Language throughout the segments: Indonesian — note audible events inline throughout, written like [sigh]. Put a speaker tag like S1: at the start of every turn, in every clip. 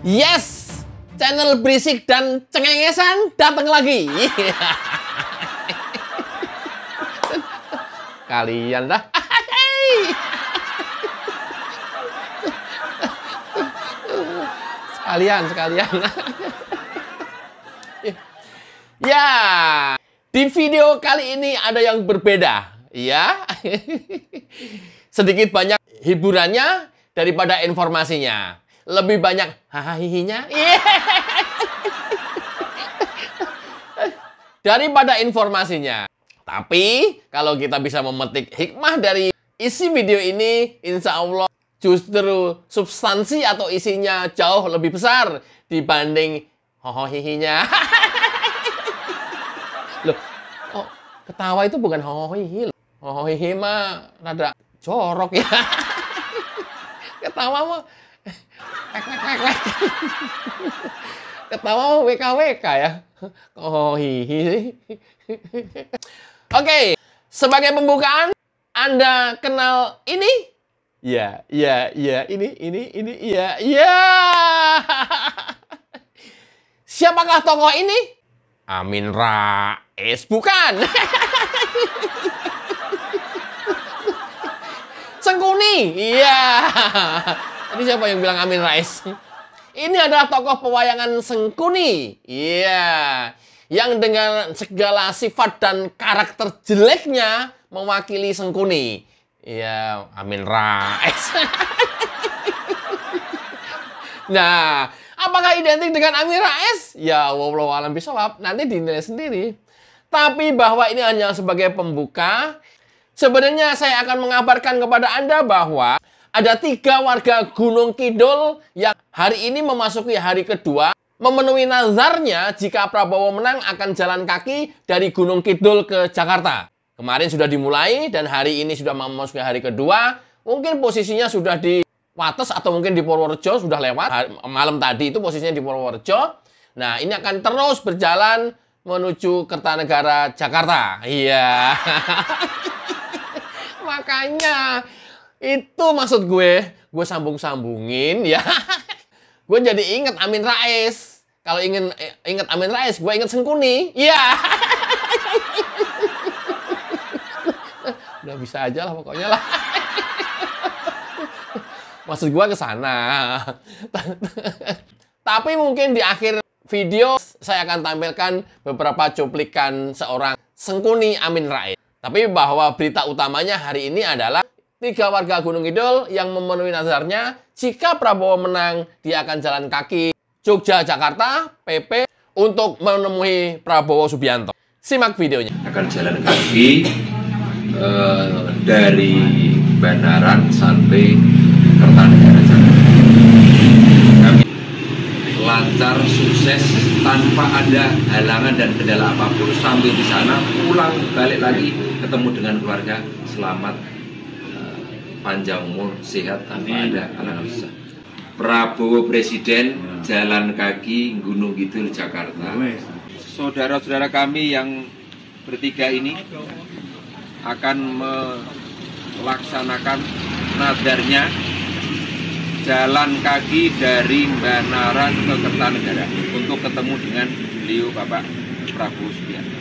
S1: Yes, channel berisik dan cengengesan datang lagi. Kalian dah. sekalian, sekalian. ya, di video kali ini ada yang berbeda. Ya, sedikit banyak hiburannya daripada informasinya lebih banyak hahihinya yeah. [laughs] daripada informasinya. Tapi kalau kita bisa memetik hikmah dari isi video ini, insya Allah justru substansi atau isinya jauh lebih besar dibanding hohohihinya. [laughs] Loh, oh, ketawa itu bukan hohohihi. Hohohihi mah rada jorok ya. [laughs] ketawa mah ketawa WKWK WK ya oh hihi oke okay. sebagai pembukaan anda kenal ini ya ya ya ini ini ini ya ya siapakah tokoh ini Amin Rais bukan Sengkuni iya yeah. Tadi siapa yang bilang Amin Rais? Ini adalah tokoh pewayangan Sengkuni. Iya. Yeah. Yang dengan segala sifat dan karakter jeleknya mewakili Sengkuni. Iya, yeah, Amin Rais. [laughs] nah, apakah identik dengan Amin Rais? Ya, walau alam bisawab. Nanti dinilai sendiri. Tapi bahwa ini hanya sebagai pembuka, sebenarnya saya akan mengabarkan kepada Anda bahwa ada tiga warga Gunung Kidul yang hari ini memasuki hari kedua memenuhi nazarnya jika Prabowo menang akan jalan kaki dari Gunung Kidul ke Jakarta. Kemarin sudah dimulai dan hari ini sudah memasuki hari kedua. Mungkin posisinya sudah di Wates atau mungkin di Purworejo sudah lewat. Malam tadi itu posisinya di Purworejo. Nah, ini akan terus berjalan menuju Kertanegara, Jakarta. Iya. [laughs] Makanya itu maksud gue. Gue sambung-sambungin ya. [laughs] gue jadi inget Amin Rais. Kalau ingin eh, inget Amin Rais, gue inget Sengkuni. Iya. [laughs] Udah bisa aja lah pokoknya lah. [laughs] maksud gue ke sana. Tapi mungkin di akhir video saya akan tampilkan beberapa cuplikan seorang Sengkuni Amin Rais. Tapi bahwa berita utamanya hari ini adalah tiga warga Gunung Kidul yang memenuhi nazarnya, jika Prabowo menang, dia akan jalan kaki Jogja, Jakarta, PP untuk menemui Prabowo Subianto. Simak videonya. Akan jalan kaki uh, dari Bandaran sampai
S2: Kertanegara Kami lancar, sukses, tanpa ada halangan dan kendala apapun sampai di sana, pulang balik lagi ketemu dengan keluarga selamat panjang umur, sehat tanpa Amin. ada anak bisa. Prabowo Presiden ya. jalan kaki Gunung Kidul Jakarta. Saudara-saudara kami yang bertiga ini akan melaksanakan nadarnya jalan kaki dari Banaran ke Kertanegara untuk ketemu dengan beliau Bapak Prabowo Subianto.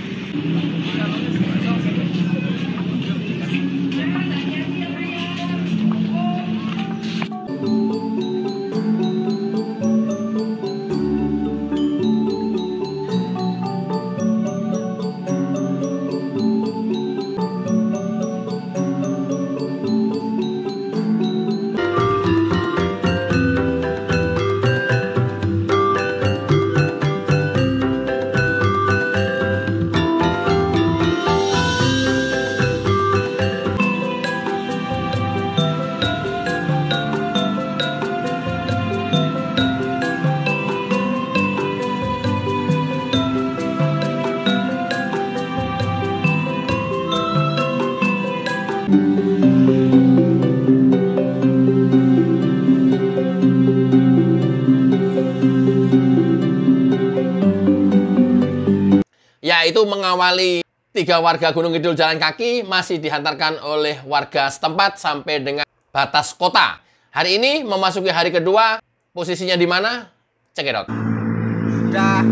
S1: mengawali tiga warga Gunung Kidul jalan kaki masih dihantarkan oleh warga setempat sampai dengan batas kota. Hari ini memasuki hari kedua, posisinya di mana? cekidot Sudah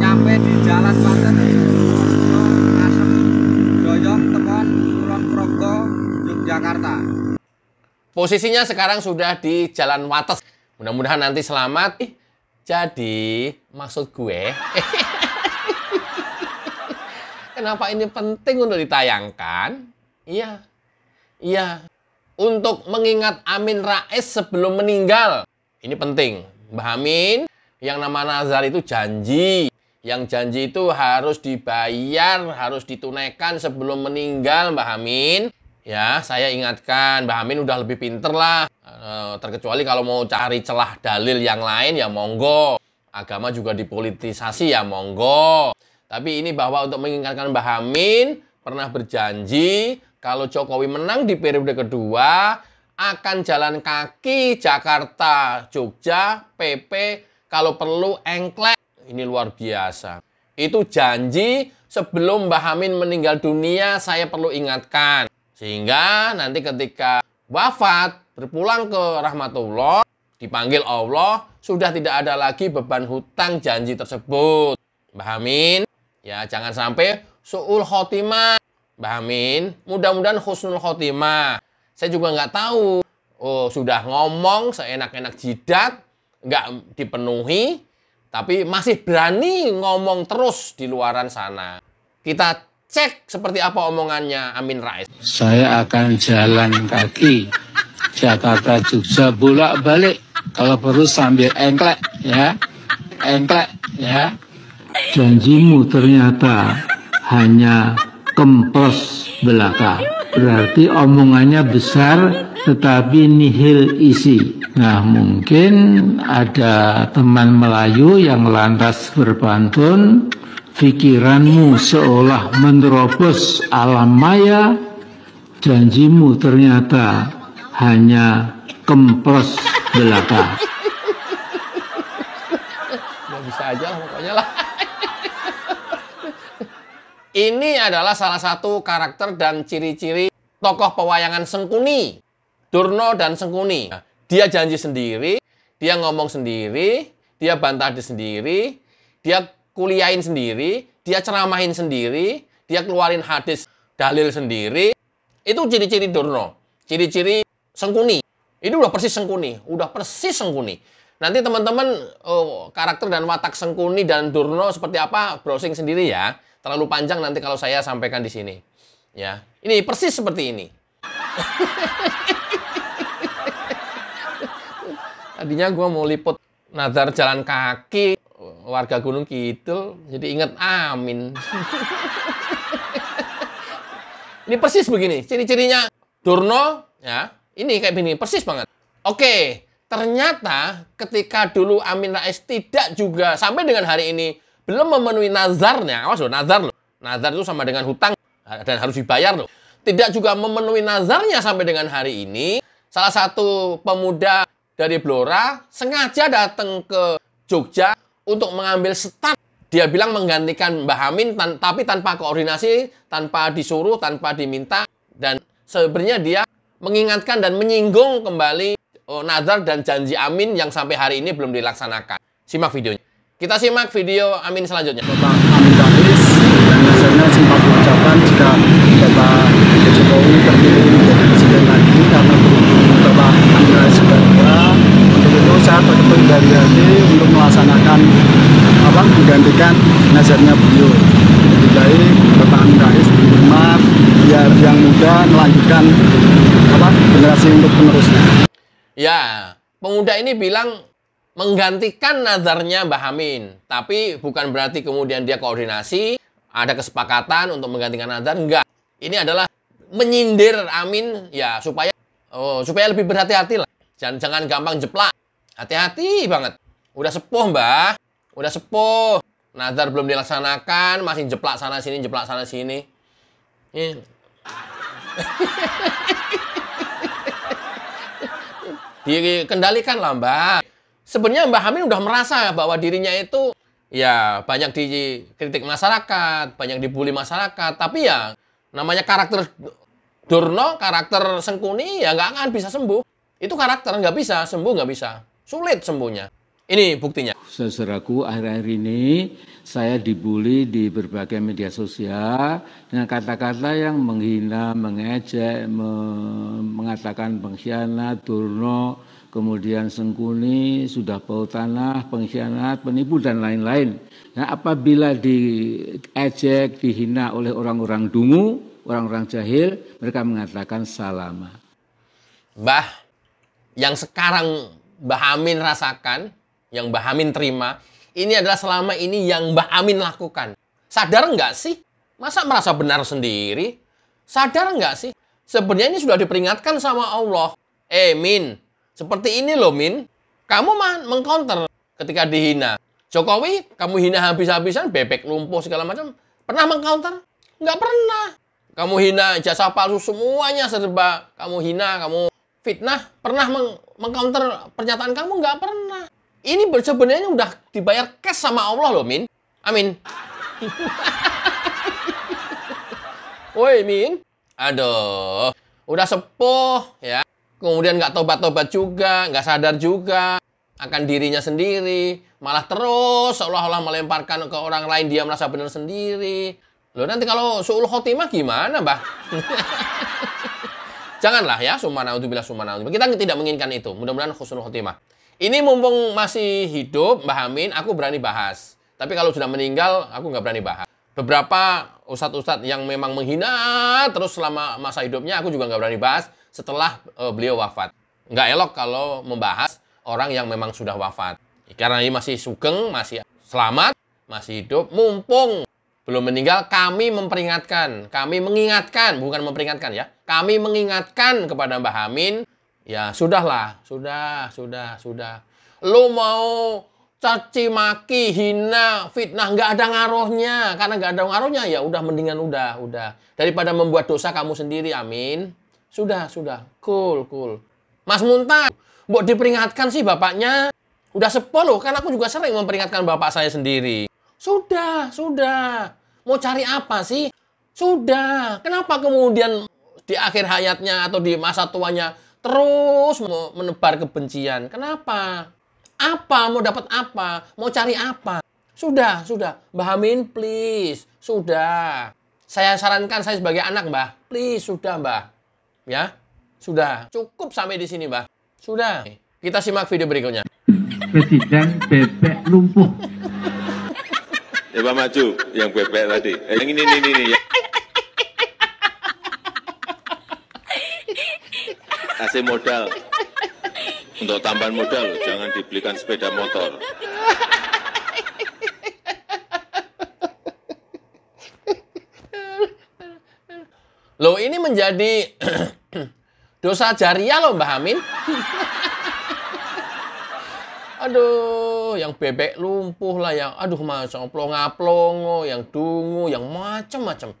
S2: nyampe di Jalan Banten Jakarta. Progo
S1: Yogyakarta. Posisinya sekarang sudah di Jalan Wates. Mudah-mudahan nanti selamat. Jadi, maksud gue... [laughs] kenapa ini penting untuk ditayangkan? Iya. Iya. Untuk mengingat Amin Rais sebelum meninggal. Ini penting. Mbah Amin yang nama nazar itu janji. Yang janji itu harus dibayar, harus ditunaikan sebelum meninggal Mbah Amin. Ya, saya ingatkan, Mbah Amin udah lebih pinter lah. Eh, terkecuali kalau mau cari celah dalil yang lain ya monggo. Agama juga dipolitisasi ya monggo. Tapi ini bahwa untuk mengingatkan Bahamin pernah berjanji kalau Jokowi menang di periode kedua akan jalan kaki Jakarta, Jogja, PP kalau perlu engklek. Ini luar biasa. Itu janji sebelum Mbah Amin meninggal dunia saya perlu ingatkan. Sehingga nanti ketika wafat berpulang ke rahmatullah dipanggil Allah sudah tidak ada lagi beban hutang janji tersebut. Mbah Amin Ya, jangan sampai su'ul khotimah. Mbak Amin, mudah-mudahan khusnul khotimah. Saya juga nggak tahu. Oh, sudah ngomong seenak-enak jidat, nggak dipenuhi, tapi masih berani ngomong terus di luaran sana. Kita cek seperti apa omongannya Amin Rais.
S2: Saya akan jalan kaki Jakarta Jogja bolak-balik kalau perlu sambil engklek ya engklek ya janjimu ternyata hanya kempos belaka. Berarti omongannya besar tetapi nihil isi. Nah mungkin ada teman Melayu yang lantas berpantun Pikiranmu seolah menerobos alam maya Janjimu ternyata hanya kempos belaka.
S1: Ya bisa aja lah pokoknya lah. Ini adalah salah satu karakter dan ciri-ciri tokoh pewayangan Sengkuni, Durno dan Sengkuni. Nah, dia janji sendiri, dia ngomong sendiri, dia bantah di sendiri, dia kuliahin sendiri, dia ceramahin sendiri, dia keluarin hadis dalil sendiri. Itu ciri-ciri Durno, ciri-ciri Sengkuni. Ini udah persis Sengkuni, udah persis Sengkuni. Nanti teman-teman oh, karakter dan watak Sengkuni dan Durno seperti apa browsing sendiri ya. Terlalu panjang nanti kalau saya sampaikan di sini. Ya. Ini persis seperti ini. [laughs] Tadinya gue mau liput nazar jalan kaki warga Gunung Kidul, jadi inget amin. [laughs] ini persis begini, ciri-cirinya Durno, ya, ini kayak begini, persis banget. Oke, ternyata ketika dulu Amin Rais tidak juga sampai dengan hari ini belum memenuhi nazarnya, awas loh, nazar loh. Nazar itu sama dengan hutang dan harus dibayar loh. Tidak juga memenuhi nazarnya sampai dengan hari ini, salah satu pemuda dari Blora sengaja datang ke Jogja untuk mengambil setan. Dia bilang menggantikan Mbah Amin, tan tapi tanpa koordinasi, tanpa disuruh, tanpa diminta. Dan sebenarnya dia mengingatkan dan menyinggung kembali oh, nazar dan janji Amin yang sampai hari ini belum dilaksanakan. Simak videonya. Kita simak video Amin selanjutnya. Bapak Amin Rais dan hasilnya sempat
S2: mengucapkan jika Bapak Jokowi terpilih menjadi presiden lagi karena Bapak Amin Rais sudah Untuk itu saya berhitung dari hati untuk melaksanakan apa menggantikan nasihatnya beliau. Lebih baik Bapak Amin Rais diterima biar yang muda melanjutkan apa generasi untuk penerusnya.
S1: Ya, pemuda ini bilang menggantikan nazarnya Mbah Amin. Tapi bukan berarti kemudian dia koordinasi, ada kesepakatan untuk menggantikan nazar, enggak. Ini adalah menyindir Amin ya supaya oh, supaya lebih berhati-hati lah. Jangan jangan gampang jeplak. Hati-hati banget. Udah sepuh, Mbah. Udah sepuh. Nazar belum dilaksanakan, masih jeplak sana sini, jeplak sana sini. Ini. [laughs] Dikendalikan lah, Mbah sebenarnya Mbak Hamil udah merasa bahwa dirinya itu ya banyak dikritik masyarakat, banyak dibully masyarakat, tapi ya namanya karakter Durno, karakter Sengkuni ya nggak akan bisa sembuh. Itu karakter nggak bisa sembuh nggak bisa, sulit sembuhnya. Ini buktinya.
S2: Seseraku akhir-akhir ini saya dibully di berbagai media sosial dengan kata-kata yang menghina, mengejek, me mengatakan pengkhianat, turno, kemudian sengkuni, sudah bau tanah, pengkhianat, penipu dan lain-lain. Nah, apabila diejek, dihina oleh orang-orang dungu, orang-orang
S1: jahil, mereka mengatakan salama. Bah, yang sekarang Bah Amin rasakan, yang Bah Amin terima, ini adalah selama ini yang Bah Amin lakukan. Sadar nggak sih? Masa merasa benar sendiri? Sadar nggak sih? Sebenarnya ini sudah diperingatkan sama Allah. Eh, Min, seperti ini loh Min, kamu mah mengcounter ketika dihina. Jokowi, kamu hina habis-habisan, bebek lumpuh segala macam. Pernah mengcounter? Nggak pernah. Kamu hina jasa palsu semuanya serba. Kamu hina, kamu fitnah. Pernah meng mengcounter pernyataan kamu? Nggak pernah. Ini sebenarnya udah dibayar cash sama Allah loh, Min. Amin. [laughs] Woi, Min. Aduh. Udah sepuh, ya kemudian nggak tobat-tobat juga, nggak sadar juga akan dirinya sendiri, malah terus seolah-olah melemparkan ke orang lain dia merasa benar sendiri. Loh nanti kalau su'ul khotimah gimana, Mbah? [laughs] Janganlah ya, sumana untuk bila sumana untuk. Kita tidak menginginkan itu. Mudah-mudahan khusnul khotimah. Ini mumpung masih hidup, Mbah Amin, aku berani bahas. Tapi kalau sudah meninggal, aku nggak berani bahas. Beberapa ustadz-ustadz yang memang menghina terus selama masa hidupnya aku juga nggak berani bahas setelah uh, beliau wafat. Nggak elok kalau membahas orang yang memang sudah wafat. Karena ini masih sugeng, masih selamat, masih hidup, mumpung belum meninggal, kami memperingatkan, kami mengingatkan, bukan memperingatkan ya, kami mengingatkan kepada Mbah Amin, ya sudahlah, sudah, sudah, sudah. Lu mau caci maki, hina, fitnah nggak ada ngaruhnya. Karena nggak ada ngaruhnya ya udah mendingan udah, udah. Daripada membuat dosa kamu sendiri, amin. Sudah, sudah. Cool, cool. Mas Muntah, buat diperingatkan sih bapaknya. Udah sepuluh, kan aku juga sering memperingatkan bapak saya sendiri. Sudah, sudah. Mau cari apa sih? Sudah. Kenapa kemudian di akhir hayatnya atau di masa tuanya terus menebar kebencian? Kenapa? Apa? Mau dapat apa? Mau cari apa? Sudah, sudah. Mbah please. Sudah. Saya sarankan saya sebagai anak, Mbah. Please, sudah, Mbah. Ya? Sudah. Cukup sampai di sini, Mbah. Sudah. Kita simak video berikutnya.
S2: Presiden bebek lumpuh. Ya Pak Maju, yang bebek
S1: tadi. Eh, yang ini, ini, ini. Ya.
S2: Kasih modal. Untuk tambahan modal, jangan dibelikan sepeda motor.
S1: Lo ini menjadi [clears throat] dosa jariah loh Mbak Amin. aduh, yang bebek lumpuh lah, yang aduh macam plong plongo yang dungu, yang macam-macam.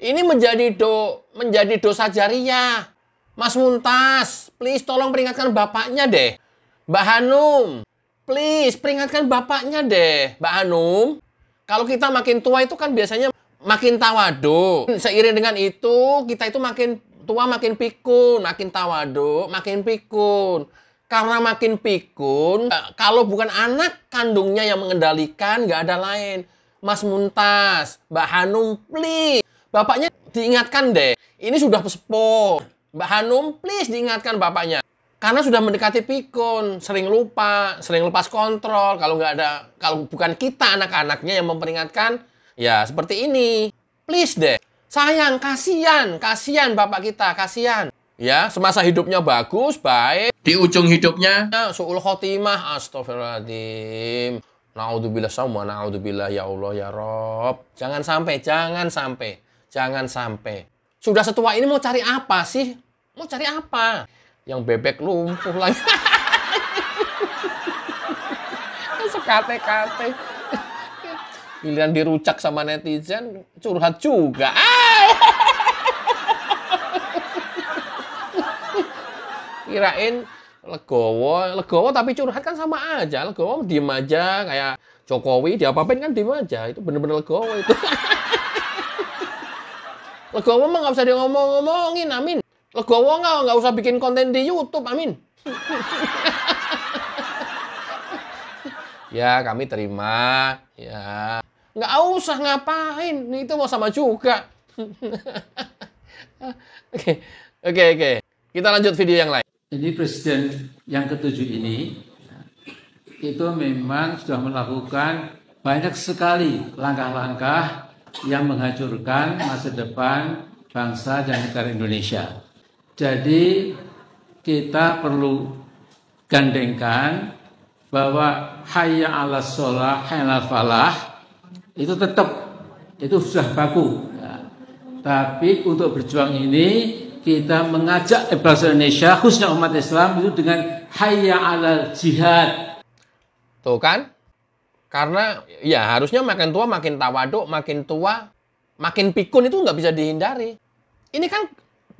S1: Ini menjadi do menjadi dosa jariah. Mas Muntas, please tolong peringatkan bapaknya deh. Mbak Hanum, please peringatkan bapaknya deh. Mbak Hanum, kalau kita makin tua itu kan biasanya makin tawadu. Seiring dengan itu, kita itu makin tua makin pikun, makin tawadu, makin pikun. Karena makin pikun, eh, kalau bukan anak kandungnya yang mengendalikan, nggak ada lain. Mas Muntas, Mbak Hanum, please. Bapaknya diingatkan deh, ini sudah sepuh. Mbak Hanum, please diingatkan bapaknya. Karena sudah mendekati pikun, sering lupa, sering lepas kontrol. Kalau nggak ada, kalau bukan kita anak-anaknya yang memperingatkan, ya seperti ini. Please deh, sayang, kasihan, kasihan bapak kita, kasihan. Ya, semasa hidupnya bagus, baik. Di ujung hidupnya, ya, su'ul khotimah, astagfirullahaladzim. Na'udzubillah sama, na'udzubillah, ya Allah, ya Rob. Jangan sampai, jangan sampai, jangan sampai. Sudah setua ini mau cari apa sih? Mau cari apa? Yang bebek lumpuh lagi. [laughs] Sekate-kate. Pilihan dirucak sama netizen, curhat juga. [laughs] kirain legowo legowo tapi curhat kan sama aja legowo diem aja kayak Jokowi diapa kan diem aja itu bener-bener legowo itu [laughs] Legowo mah nggak usah dia ngomong-ngomongin, amin. Legowo nggak nggak usah bikin konten di YouTube, amin. [laughs] ya kami terima, ya nggak usah ngapain, itu mau sama juga. [laughs] Oke, oke, oke. Kita lanjut video yang lain. Ini presiden yang ketujuh
S2: ini itu memang sudah melakukan banyak sekali langkah-langkah yang menghancurkan masa depan bangsa dan negara Indonesia. Jadi kita perlu gandengkan bahwa hayya ala sholah, hayya ala falah itu tetap itu sudah baku. Ya. Tapi untuk berjuang ini kita mengajak bangsa Indonesia khususnya umat Islam itu dengan hayya
S1: ala jihad. Tuh kan? Karena ya harusnya makin tua makin tawaduk, makin tua makin pikun itu nggak bisa dihindari. Ini kan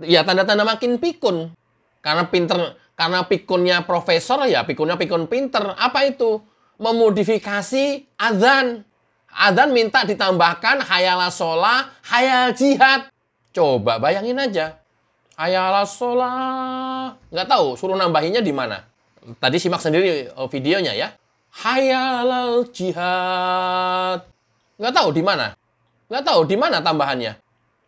S1: ya tanda-tanda makin pikun. Karena pinter, karena pikunnya profesor ya pikunnya pikun pinter. Apa itu? Memodifikasi azan. Azan minta ditambahkan hayalah sola, hayal jihad. Coba bayangin aja. Hayalah sola. Nggak tahu suruh nambahinnya di mana. Tadi simak sendiri eh, videonya ya. Hayalal jihad. Nggak tahu di mana. Nggak tahu di mana tambahannya.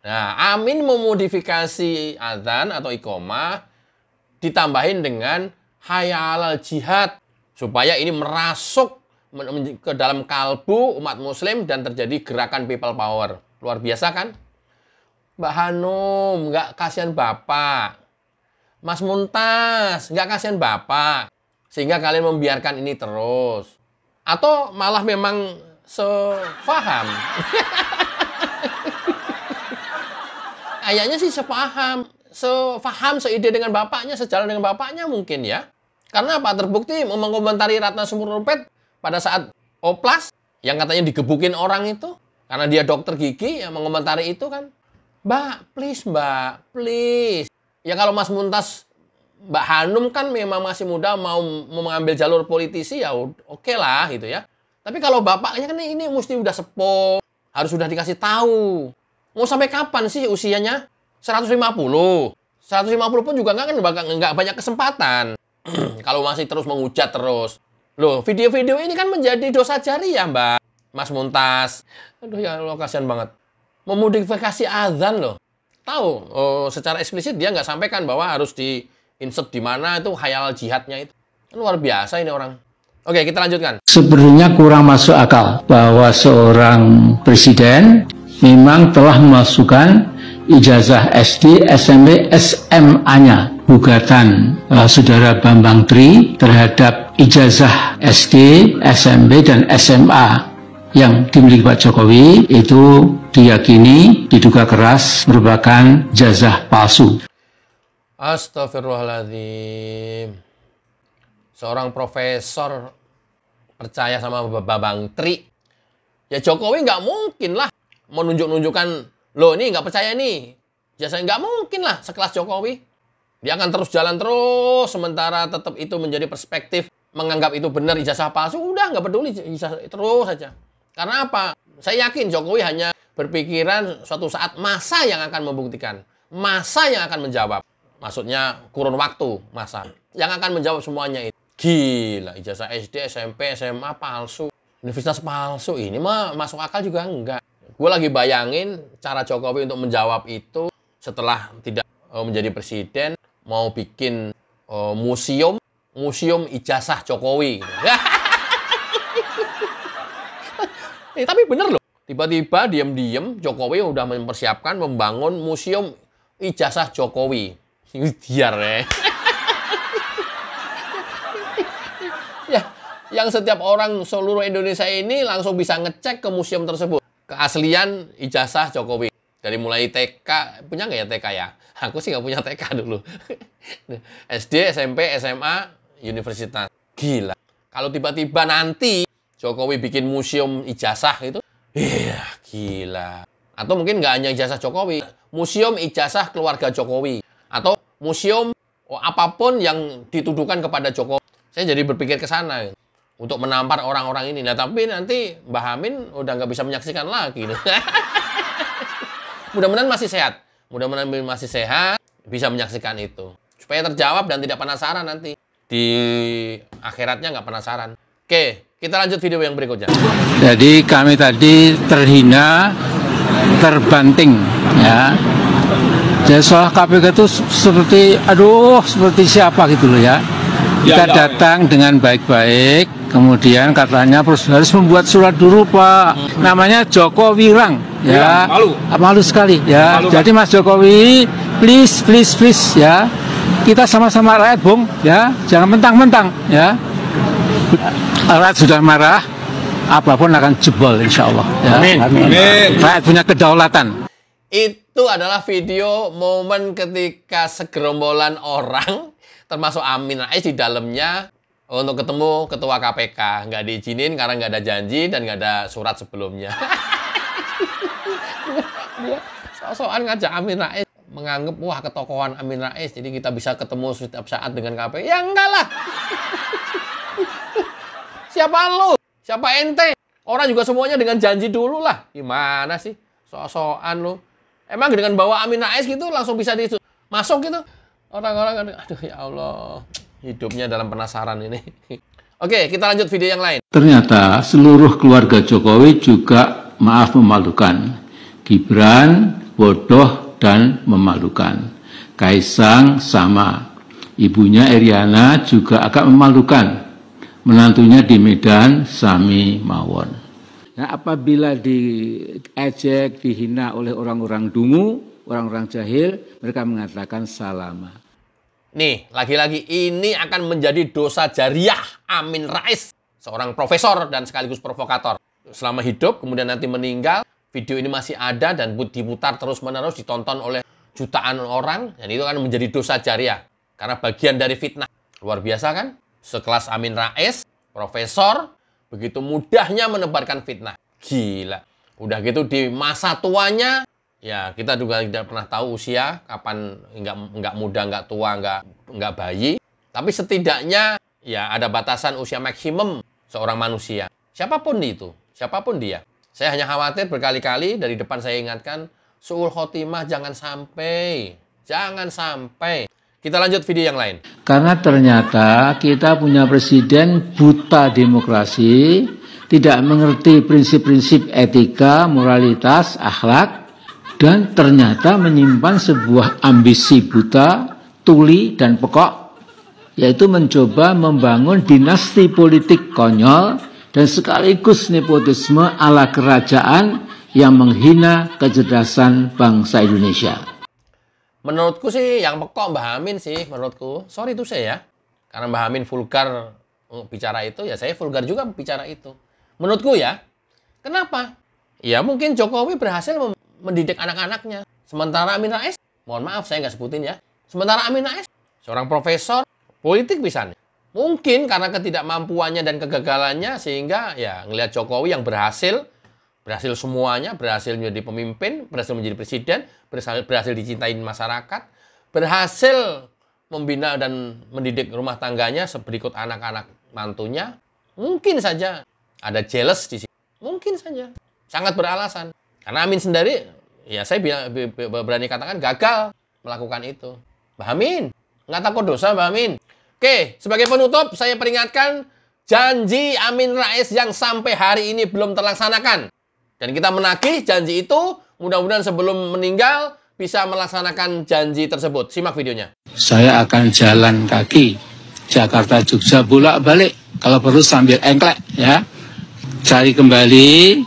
S1: Nah, amin memodifikasi azan atau ikoma ditambahin dengan hayalal jihad supaya ini merasuk ke dalam kalbu umat muslim dan terjadi gerakan people power. Luar biasa kan? Mbak Hanum, nggak kasihan Bapak. Mas Muntas, nggak kasihan Bapak. Sehingga kalian membiarkan ini terus. Atau malah memang sefaham. [laughs] ayahnya sih sefaham sefaham, seide dengan bapaknya, sejalan dengan bapaknya mungkin ya. Karena apa? Terbukti mengomentari Ratna Rupet pada saat oplas yang katanya digebukin orang itu karena dia dokter gigi yang mengomentari itu kan. Mbak, please mbak, please. Ya kalau Mas Muntas Mbak Hanum kan memang masih muda mau mengambil jalur politisi ya oke okay lah gitu ya. Tapi kalau bapaknya kan ini mesti udah sepuh, harus sudah dikasih tahu. Mau sampai kapan sih usianya? 150. 150 pun juga nggak kan nggak banyak kesempatan. [clears throat] kalau masih terus menghujat terus. Loh, video-video ini kan menjadi dosa jari ya, Mbak. Mas Muntas. Aduh ya Allah, kasihan banget. Memodifikasi azan loh. Tahu, oh, secara eksplisit dia nggak sampaikan bahwa harus di insert di mana itu khayal jihadnya itu luar biasa ini orang Oke, kita lanjutkan.
S2: Sebenarnya kurang masuk akal bahwa seorang presiden memang telah memasukkan ijazah SD, SMP, SMA-nya gugatan uh, saudara Bambang Tri terhadap ijazah SD, SMP, dan SMA yang dimiliki Pak Jokowi itu diyakini diduga keras merupakan jazah palsu.
S1: Astaghfirullahaladzim. Seorang profesor percaya sama Babang Tri. Ya Jokowi nggak mungkin lah menunjuk-nunjukkan, loh ini nggak percaya nih. Jasanya nggak mungkin lah sekelas Jokowi. Dia akan terus jalan terus, sementara tetap itu menjadi perspektif menganggap itu benar ijazah palsu, udah nggak peduli ijazah terus saja. Karena apa? Saya yakin Jokowi hanya berpikiran suatu saat masa yang akan membuktikan, masa yang akan menjawab. Maksudnya kurun waktu masa. Yang akan menjawab semuanya itu. Gila, ijazah SD, SMP, SMA palsu. Universitas palsu ini mah masuk akal juga enggak. Gue lagi bayangin cara Jokowi untuk menjawab itu setelah tidak eh, menjadi presiden mau bikin uh, museum museum ijazah Jokowi. [laughs] eh, tapi bener loh. Tiba-tiba diam-diam Jokowi udah mempersiapkan membangun museum ijazah Jokowi. Ini diar diare. Eh. ya, yang setiap orang seluruh Indonesia ini langsung bisa ngecek ke museum tersebut. Keaslian ijazah Jokowi. Dari mulai TK, punya nggak ya TK ya? Aku sih nggak punya TK dulu. SD, [laughs] SMP, SMA, universitas. Gila. Kalau tiba-tiba nanti Jokowi bikin museum ijazah gitu, iya gila. Atau mungkin nggak hanya ijazah Jokowi, museum ijazah keluarga Jokowi atau museum apapun yang dituduhkan kepada Jokowi. Saya jadi berpikir ke sana untuk menampar orang-orang ini. Nah, tapi nanti Mbak Hamin udah nggak bisa menyaksikan lagi. [laughs] Mudah-mudahan masih sehat. Mudah-mudahan masih sehat bisa menyaksikan itu. Supaya terjawab dan tidak penasaran nanti. Di akhiratnya nggak penasaran. Oke, kita lanjut video yang berikutnya.
S2: Jadi kami tadi terhina, terbanting ya jadi ya, soal KPK itu seperti aduh seperti siapa gitu loh ya. ya Kita ya, ya, datang dengan baik-baik, kemudian katanya harus harus membuat surat dulu Pak. Hmm. Namanya Joko Wirang ya. ya malu. Malu sekali ya. Malu, Jadi Mas Jokowi, please please please ya. Kita sama-sama rakyat, Bung, ya. Jangan mentang-mentang ya. Rakyat sudah marah, apapun akan jebol insya Allah. Ya. Amin. Amin. Rakyat punya kedaulatan.
S1: It itu adalah video momen ketika segerombolan orang termasuk Amin Rais di dalamnya untuk ketemu ketua KPK nggak diizinin karena nggak ada janji dan nggak ada surat sebelumnya [laughs] dia sosokan ngajak Amin Rais menganggap wah ketokohan Amin Rais jadi kita bisa ketemu setiap saat dengan KPK ya enggak lah [laughs] siapa lu siapa ente orang juga semuanya dengan janji dulu lah gimana sih sosokan lu Emang dengan bawa Amin Rais gitu langsung bisa di masuk gitu orang-orang kan, aduh ya Allah hidupnya dalam penasaran ini. [laughs] Oke, kita lanjut video yang lain.
S2: Ternyata seluruh keluarga Jokowi juga maaf memalukan. Gibran bodoh dan memalukan. Kaisang sama. Ibunya Eriana juga agak memalukan. Menantunya di Medan Sami Mawon. Nah, apabila diejek, dihina oleh orang-orang dungu, orang-orang jahil, mereka mengatakan salama.
S1: Nih, lagi-lagi ini akan menjadi dosa jariah Amin Rais, seorang profesor dan sekaligus provokator. Selama hidup, kemudian nanti meninggal, video ini masih ada dan diputar terus-menerus, ditonton oleh jutaan orang, dan itu akan menjadi dosa jariah. Karena bagian dari fitnah. Luar biasa kan? Sekelas Amin Rais, profesor, Begitu mudahnya menebarkan fitnah. Gila. Udah gitu di masa tuanya, ya kita juga tidak pernah tahu usia, kapan nggak nggak muda, nggak tua, nggak nggak bayi. Tapi setidaknya ya ada batasan usia maksimum seorang manusia. Siapapun itu, siapapun dia. Saya hanya khawatir berkali-kali dari depan saya ingatkan, suul khotimah jangan sampai, jangan sampai kita lanjut video yang lain.
S2: Karena ternyata kita punya presiden buta demokrasi, tidak mengerti prinsip-prinsip etika, moralitas, akhlak, dan ternyata menyimpan sebuah ambisi buta, tuli, dan pekok, yaitu mencoba membangun dinasti politik konyol dan sekaligus nepotisme ala kerajaan yang menghina kecerdasan bangsa Indonesia.
S1: Menurutku sih yang pekok Mbah Amin sih menurutku. Sorry tuh saya ya. Karena Mbah Amin vulgar mm, bicara itu ya saya vulgar juga bicara itu. Menurutku ya. Kenapa? Ya mungkin Jokowi berhasil mendidik anak-anaknya. Sementara Amin Rais, mohon maaf saya nggak sebutin ya. Sementara Amin Rais, seorang profesor politik bisa nih. Mungkin karena ketidakmampuannya dan kegagalannya sehingga ya ngelihat Jokowi yang berhasil berhasil semuanya, berhasil menjadi pemimpin, berhasil menjadi presiden, berhasil, berhasil dicintai masyarakat, berhasil membina dan mendidik rumah tangganya seberikut anak-anak mantunya, mungkin saja ada jealous di sini. Mungkin saja. Sangat beralasan. Karena Amin sendiri, ya saya berani katakan gagal melakukan itu. Mbak Amin, nggak takut dosa Mbak Amin. Oke, sebagai penutup saya peringatkan janji Amin Rais yang sampai hari ini belum terlaksanakan. Dan kita menagih janji itu, mudah-mudahan sebelum meninggal bisa melaksanakan janji tersebut. Simak videonya.
S2: Saya akan jalan kaki Jakarta Jogja bolak-balik kalau perlu sambil engklek ya. Cari kembali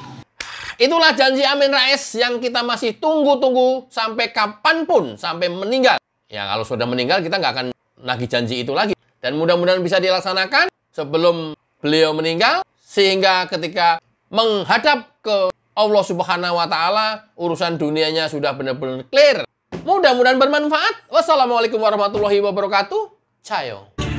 S1: Itulah janji Amin Rais yang kita masih tunggu-tunggu sampai kapanpun, sampai meninggal. Ya kalau sudah meninggal kita nggak akan nagih janji itu lagi. Dan mudah-mudahan bisa dilaksanakan sebelum beliau meninggal. Sehingga ketika menghadap ke Allah Subhanahu wa taala urusan dunianya sudah benar-benar clear. Mudah-mudahan bermanfaat. Wassalamualaikum warahmatullahi wabarakatuh. Cayo.